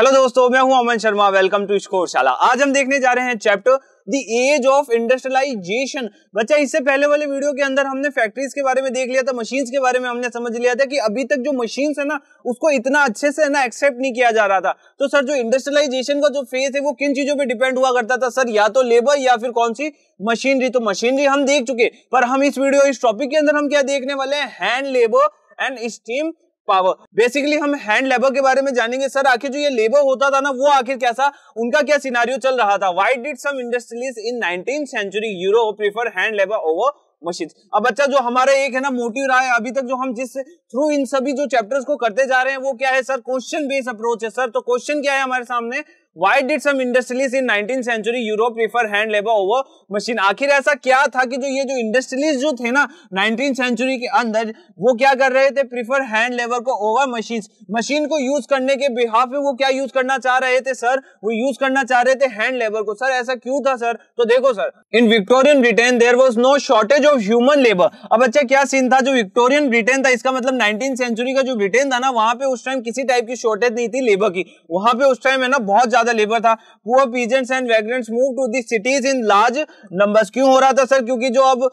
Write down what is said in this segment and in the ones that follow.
Hello दोस्तों मैं हूं अमन शर्मा वेलकम टू स्कोरशाला आज हम देखने जा रहे हैं chapter the age of industrialisation बच्चा इससे पहले वाले वीडियो के अंदर हमने फैक्ट्रीज के बारे में देख लिया था मशीन्स के बारे में हमने समझ लिया था कि अभी तक जो मशीन्स है ना उसको इतना अच्छे से ना एक्सेप्ट नहीं किया जा रहा था तो सर जो इंडस्ट्रियलाइजेशन का जो फेज है वो किन चीजों पर डिपेंड हुआ करता था सर या तो लेबर या फिर कौन सी मशीनरी तो मशीनरी हम देख चुके पर हम इस वीडियो इस टॉपिक के अंदर हम क्या देखने वाले hand labour and steam power basically हम हैंड लेबर के बारे में जानेंगे सर आखिर जो ये लेबर होता था ना वो आखिर कैसा उनका क्या सिनारियो चल रहा था why did some industries in nineteen century Europe prefer hand labour over machine अब अच्छा जो हमारा एक है ना मोटिव रहा है अभी तक जो हम जिस थ्रू इन सभी जो चैप्टर्स को करते जा रहे हैं वो क्या है सर क्वेश्चन बेस्ड अप्रोच है सर तो क्वेश्चन क्या है हमारे सामने why did some industries in nineteen century Europe prefer hand labour over machine आखिर ऐसा क्या था कि जो ये जो इंडस्ट्रीज जो थे ना नाइनटीन सेंचुरी के अंदर वो क्या कर रहे थे प्रीफर हैंड लेबर को ओवर मशीन मशीन को यूज करने के बिहाफ में वो क्या यूज करना चाह रहे थे सर वो यूज करना चाह रहे थे हैंड लेबर को सर ऐसा क्यों था सर तो देखो sir in Victorian Britain there was no shortage of human labour अब अच्छा क्या सीन था जो विक्टोरियन ब्रिटेन था इसका मतलब नाइनटीन सेंचुरी का जो ब्रिटेन था ना वहां पे उस टाइम किसी टाइप की शॉर्टेज नहीं थी लेबर की वहां पे उस टाइम है ना बहुत ज्यादा लेबर था poor peasants and vagrants move to the cities in large numbers क्यों हो रहा था सर क्योंकि जो अब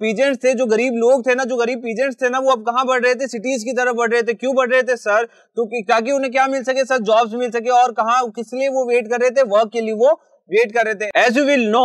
पीजेंट्स थे जो गरीब लोग थे ना जो गरीब पीजेंट्स थे ना वो अब कहाँ बढ़ रहे थे सिटीज की तरफ बढ़ रहे थे क्यों बढ़ रहे थे सर तो ताकि उन्हें क्या मिल सके सर जॉब्स मिल सके और कहा किस लिए वो वेट कर रहे थे वर्क के लिए वो वेट कर रहे थे as you will know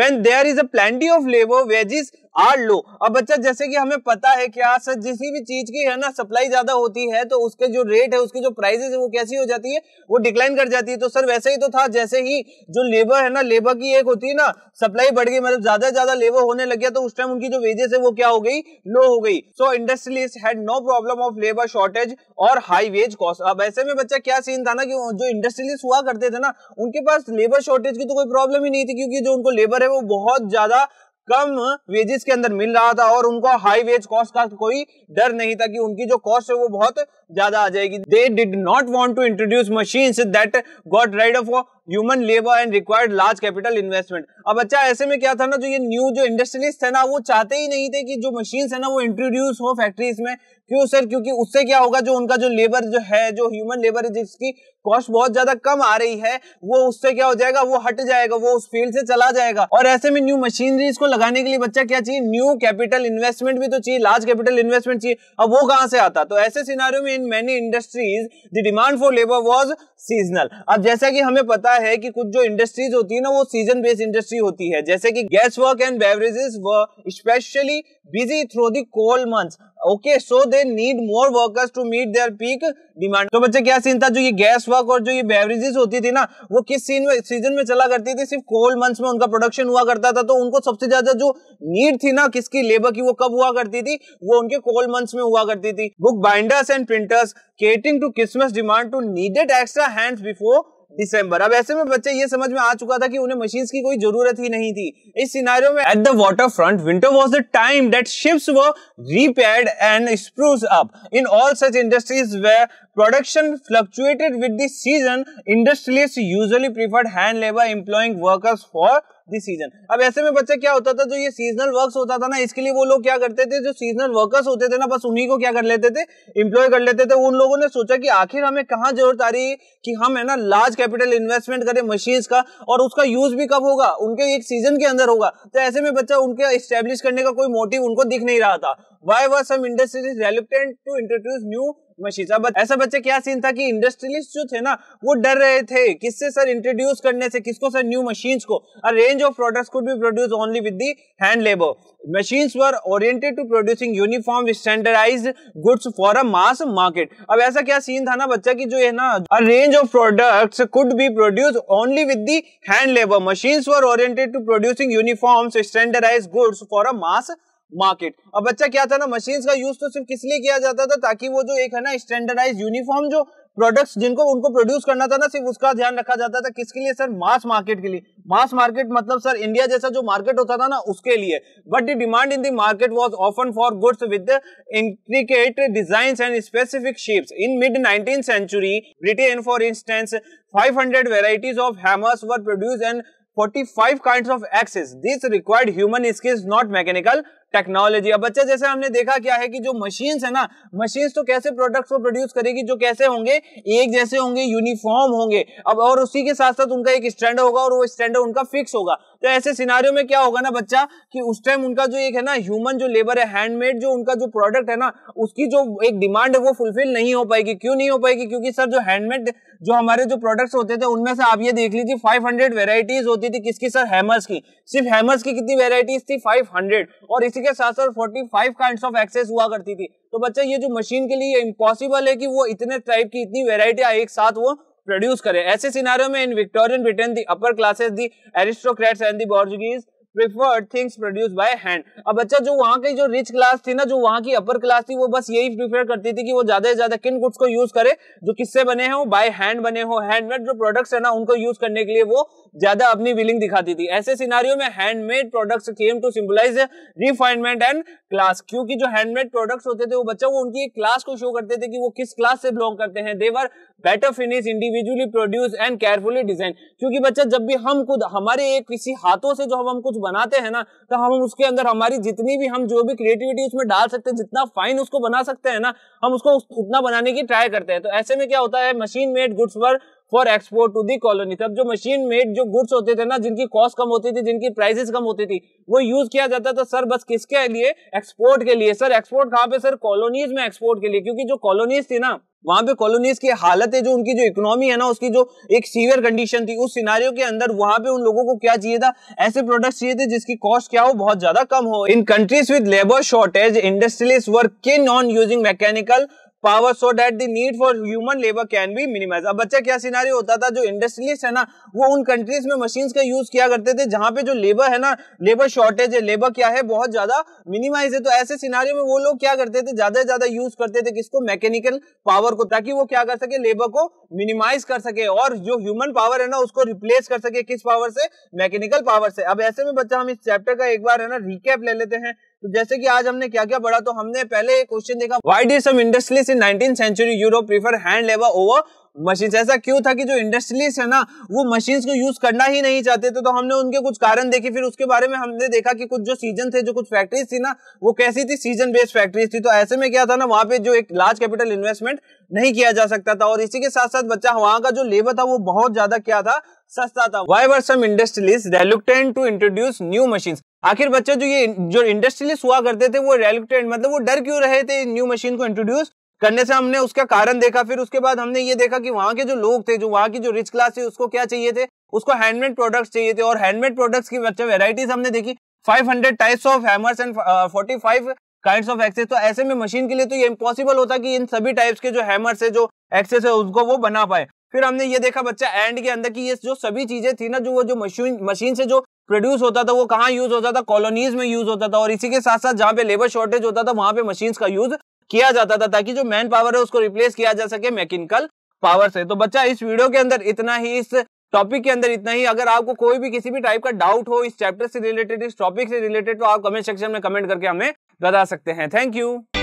when there is a plenty of labour wages are low अब बच्चा जैसे कि हमें पता है कि आज जिस भी चीज की है ना सप्लाई ज्यादा होती है तो उसके जो रेट है उसकी जो प्राइसेस है वो कैसी हो जाती है वो डिक्लाइन कर जाती है तो सर वैसे ही तो था जैसे ही जो लेबर है ना लेबर की एक होती है ना सप्लाई बढ़ गई मतलब ज्यादा ज्यादा लेबर होने लग गया तो उस टाइम उनकी जो वेजेस है वो क्या हो गई लो हो गई so industrialist had no problem of labour shortage और हाई वेज कॉस्ट अब ऐसे में बच्चा क्या सीन था ना कि जो इंडस्ट्रियलिस्ट हुआ करते थे ना उनके पास लेबर शॉर्टेज की तो कोई प्रॉब्लम ही नहीं थी क्योंकि जो उनको लेबर है वो बहुत ज्यादा कम वेजेस के अंदर मिल रहा था और उनको हाई वेज कॉस्ट का कोई डर नहीं था कि उनकी जो कॉस्ट है वो बहुत ज्यादा आ जाएगी they did not want to introduce machine that got rid of human labour and required large capital investment अब अच्छा ऐसे में क्या था ना जो ये न्यू जो इंडस्ट्रियलिस्ट है ना वो चाहते ही नहीं थे कि जो मशीन है ना वो इंट्रोड्यूस हो फैक्ट्रीज में क्यों सर क्योंकि उससे क्या होगा जो उनका जो लेबर जो है जो ह्यूमन लेबर है जिसकी कॉस्ट बहुत ज्यादा कम आ रही है वो उससे क्या हो जाएगा वो हट जाएगा वो उस फील्ड से चला जाएगा और ऐसे में न्यू मशीनरी को लगाने के लिए बच्चा क्या चाहिए न्यू कैपिटल इन्वेस्टमेंट भी तो चाहिए लार्ज कैपिटल इन्वेस्टमेंट चाहिए अब वो कहां से आता तो ऐसे सिनारियों में in many industries the demand for labour was seasonal अब जैसा कि हमें पता होता है कि कुछ जो इंडस्ट्रीज होती है ना वो सीजन बेस्ड इंडस्ट्री होती है जैसे कि gas work and beverages were especially busy through the cold month okay so they need more workers to meet their peak demand तो बच्चे क्या सीन था जो ये गैस वर्क और जो ये बेवरेजेस होती थी ना वो किस सीन में सीजन में चला करती थी सिर्फ कोल्ड मंथ्स में उनका प्रोडक्शन हुआ करता था तो उनको सबसे ज्यादा जो नीड थी ना किसकी लेबर की वो कब हुआ करती थी वो उनके कोल्ड मंथ्स में हुआ करती थी book binders and printers catering to Christmas demand too needed extra hands before December अब ऐसे में बच्चे ये समझ में आ चुका था कि उन्हें मशीन की कोई जरूरत ही नहीं थी इस सिनारियो में at the water front winter was the time that ships were repair and spruce up in all such industries where production fluctuated with the season industrialists usually preferred hand labor employing workers for the season अब ऐसे में बच्चा क्या होता था जो ये seasonal work होता था ना इसके लिए वो लोग क्या करते थे जो सीजनल वर्कर्स होते थे ना बस उन्हीं को क्या कर लेते थे इंप्लॉय कर लेते थे उन लोगों ने सोचा कि आखिर हमें कहा जरूरत आ रही है कि हम है ना लार्ज कैपिटल इन्वेस्टमेंट करें मशीन का और उसका यूज भी कब होगा उनके एक सीजन के अंदर होगा तो ऐसे में बच्चा उनके स्टेब्लिश करने का कोई मोटिव उनको दिख नहीं रहा था why were some industries reluctant to introduce new machines बच्चा ऐसा बच्चे क्या सीन था कि इंडस्ट्रियलिस्ट जो थे ना वो डर रहे थे किससे सर इंट्रोड्यूस करने से किसको सर न्यू मशीन को range of products could be produce only with the hand labour machine were oriented to producing uniform standardise goods for a mass market अब ऐसा क्या सीन था ना बच्चा की जो है ना a range of products could be produce only with the hand labour machine were oriented to producing uniform standardise goods for a mass market अब बच्चा क्या था ना मशीन का यूज तो सिर्फ किस लिए किया जाता था ताकि वो जो एक है ना स्टैंडर्डाइज यूनिफॉर्म जो प्रोडक्ट्स जिनको उनको प्रोड्यूस करना था ना सिर्फ उसका ध्यान रखा जाता था किसके लिए सर मास मार्केट के लिए मास मार्केट मतलब सर इंडिया जैसा जो मार्केट होता था ना उसके लिए but the demand in the market was often for goods with intricate design and specific shapes in mid nineteen century Britain for instance 500 varieties of hammers were produce and 45 kinds of axes. This required human skills, not mechanical technology अब बच्चा जैसे हमने देखा क्या है कि जो machines है ना मशीन्स तो कैसे प्रोडक्ट्स को प्रोड्यूस करेगी जो कैसे होंगे एक जैसे होंगे यूनिफॉर्म होंगे अब और उसी के साथ साथ उनका एक स्टैंडर्ड होगा और वो स्टैंडर्ड उनका फिक्स होगा तो ऐसे सिनारियों में क्या होगा ना बच्चा कि उस टाइम उनका जो एक है ना ह्यूमन जो लेबर है हैंडमेड जो उनका जो प्रोडक्ट है ना उसकी जो एक डिमांड है वो फुलफिल नहीं हो पाएगी क्यों नहीं हो पाएगी क्योंकि सर जो हैंडमेड जो हमारे जो प्रोडक्ट्स होते थे उनमें से आप ये देख लीजिए 500 वेराइटीज होती थी किसकी सर हैमर्स की सिर्फ हैमर्स की कितनी वेराइटीज थी 500 और इसी के साथ साथ 45 काइंड ऑफ एक्सेस हुआ करती थी तो बच्चा ये जो मशीन के लिए इम्पॉसिबल है कि वो इतने टाइप की इतनी वेरायटी एक साथ वो प्रोड्यूस करे ऐसे सिनारियों में in Victorian Britain the upper classes the aristocrats and the bourgeoisie preferred things produce by hand अब बच्चा जो वहाँ की जो रिच क्लास थी ना जो वहाँ की अपर क्लास थी वो बस यही प्रिफर करती थी कि वो ज्यादा से ज्यादा किन गुड्स को यूज करे जो किससे बने हैं वो बाय हैंड बने हो हैंडमेड जो प्रोडक्ट्स है ना उनको यूज करने के लिए वो ज्यादा अपनी विलिंग दिखाती थी ऐसे सिनारियो में handmade products came to symbolise refinement and class क्योंकि जो हैंडमेड प्रोडक्ट्स होते थे वो बच्चा वो उनकी एक क्लास को शो करते थे कि वो किस क्लास से बिलोंग करते हैं they were better finish individually produce and carefully design क्योंकि बच्चा जब भी हम खुद हमारे एक किसी हाथों से जो हम हम कुछ बनाते हैं ना तो हम उसके अंदर हमारी जितनी भी हम जो भी क्रिएटिविटी उसमें डाल सकते हैं जितना फाइन उसको बना सकते हैं ना हम उसको उतना बनाने की ट्राई करते हैं तो ऐसे में क्या होता है machine made goods were for export to the colony तब जो मशीन मेड जो गुड्स होते थे ना जिनकी कॉस्ट कम होती थी जिनकी प्राइसेस कम होती थी वो यूज किया जाता था सर बस किसके लिए एक्सपोर्ट के लिए सर एक्सपोर्ट कहाँ पे सर कॉलोनीज में एक्सपोर्ट के लिए क्योंकि जो कॉलोनीज थी ना वहां पे कॉलोनीज की हालत है जो उनकी जो इकोनॉमी है ना उसकी जो एक सीवियर कंडीशन थी उस सिनारियों के अंदर वहां पे उन लोगों को क्या चाहिए था ऐसे प्रोडक्ट्स चाहिए थे जिसकी कॉस्ट क्या हो बहुत ज्यादा कम हो in countries with labour shortage industrialist were keen on using mechanical power so that the need for human labour can be minimise अब बच्चा क्या सिनारी होता था जो इंडस्ट्रियलिस्ट है ना वो उन कंट्रीज में मशीन का यूज किया करते थे जहां पे जो लेबर है ना लेबर शॉर्टेज है लेबर क्या है बहुत ज्यादा मिनिमाइज है तो ऐसे सिनारियों में वो लोग क्या करते थे ज्यादा से ज्यादा यूज करते थे किसको मैकेनिकल पावर को ताकि वो क्या कर सके लेबर को मिनिमाइज कर सके और जो ह्यूमन पावर है ना उसको रिप्लेस कर सके किस पावर से मैकेनिकल पावर से अब ऐसे में बच्चा हम इस चैप्टर का एक बार है ना रिकेप ले लेते हैं तो जैसे कि आज हमने क्या क्या पढ़ा तो हमने पहले क्वेश्चन देखा why did some industries in nineteen century Europe prefer hand labour over machine ऐसा क्यों था कि जो इंडस्ट्रीज है ना वो मशीन को यूज करना ही नहीं चाहते थे तो हमने उनके कुछ कारण देखे फिर उसके बारे में हमने देखा कि कुछ जो सीजन थे जो कुछ फैक्ट्रीज थी ना वो कैसी थी सीजन बेस्ड फैक्ट्रीज थी तो ऐसे में क्या था ना वहां पे जो एक लार्ज कैपिटल इन्वेस्टमेंट नहीं किया जा सकता था और इसी के साथ साथ बच्चा वहां का जो लेबर था वो बहुत ज्यादा क्या था सस्ता था why were some industries reluctant to introduce new machine आखिर बच्चे जो ये जो इंडस्ट्रियलिस्ट हुआ करते थे वो रेलटेंट मतलब वो डर क्यों रहे थे न्यू मशीन को इंट्रोड्यूस करने से हमने उसका कारण देखा फिर उसके बाद हमने ये देखा कि वहाँ के जो लोग थे जो वहाँ की जो रिच क्लास थी उसको क्या चाहिए थे उसको हैंडमेड प्रोडक्ट्स चाहिए थे और हैंडमेड प्रोडक्ट्स की बच्चे वेराइटीज हमने देखी 500 types of hammers and forty kinds of axes तो ऐसे में मशीन के लिए तो ये इम्पॉसिबल होता कि इन सभी टाइप्स के जो हैमर्स है जो एक्सेस है उसको वो बना पाए फिर हमने ये देखा बच्चा एंड के अंदर की ये जो सभी चीजें थी ना जो वो जो मशीन मशीन से जो प्रोड्यूस होता था वो कहाँ यूज होता था कॉलोनीज में यूज होता था और इसी के साथ साथ जहाँ पे लेबर शॉर्टेज होता था वहां पे मशीन का यूज किया जाता था ताकि जो मैन पावर है उसको रिप्लेस किया जा सके मैकेनिकल पावर से तो बच्चा इस वीडियो के अंदर इतना ही इस टॉपिक के अंदर इतना ही अगर आपको कोई भी किसी भी टाइप का डाउट हो इस चैप्टर से रिलेटेड इस टॉपिक से रिलेटेड तो आप कमेंट सेक्शन में कमेंट करके हमें बता सकते हैं थैंक यू